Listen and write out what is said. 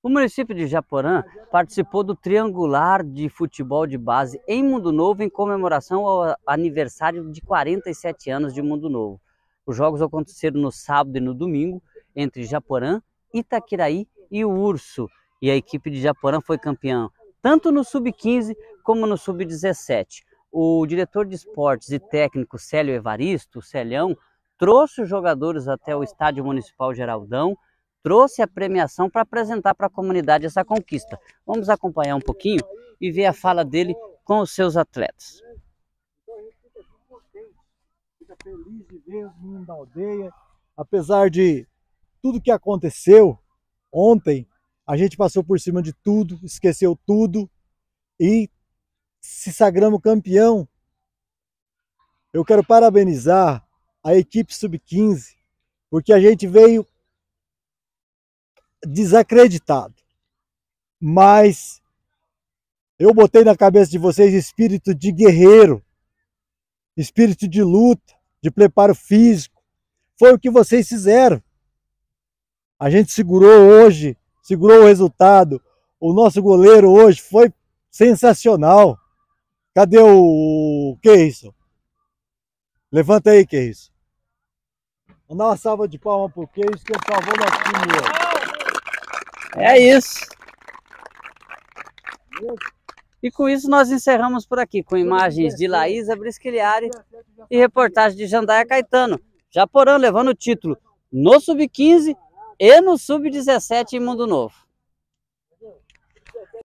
O município de Japorã participou do Triangular de Futebol de Base em Mundo Novo em comemoração ao aniversário de 47 anos de Mundo Novo. Os jogos aconteceram no sábado e no domingo entre Japorã, Itaquiraí e o Urso. E a equipe de Japorã foi campeã tanto no Sub-15 como no Sub-17. O diretor de esportes e técnico Célio Evaristo, Celhão, trouxe os jogadores até o Estádio Municipal Geraldão trouxe a premiação para apresentar para a comunidade essa conquista. Vamos acompanhar um pouquinho e ver a fala dele com os seus atletas. Então a gente fica contente, fica feliz de ver da aldeia, apesar de tudo que aconteceu ontem, a gente passou por cima de tudo, esqueceu tudo e se sagramos campeão. Eu quero parabenizar a equipe sub-15, porque a gente veio desacreditado. Mas eu botei na cabeça de vocês espírito de guerreiro, espírito de luta, de preparo físico. Foi o que vocês fizeram. A gente segurou hoje, segurou o resultado. O nosso goleiro hoje foi sensacional. Cadê o, o que é isso? Levanta aí, que é isso? Vamos dar uma salva de palmas pro que é isso que salvou nosso time hoje. É isso. E com isso nós encerramos por aqui, com imagens de Laísa Brisquiliari e reportagem de Jandaia Caetano. Japorã levando o título no Sub-15 e no Sub-17 em Mundo Novo.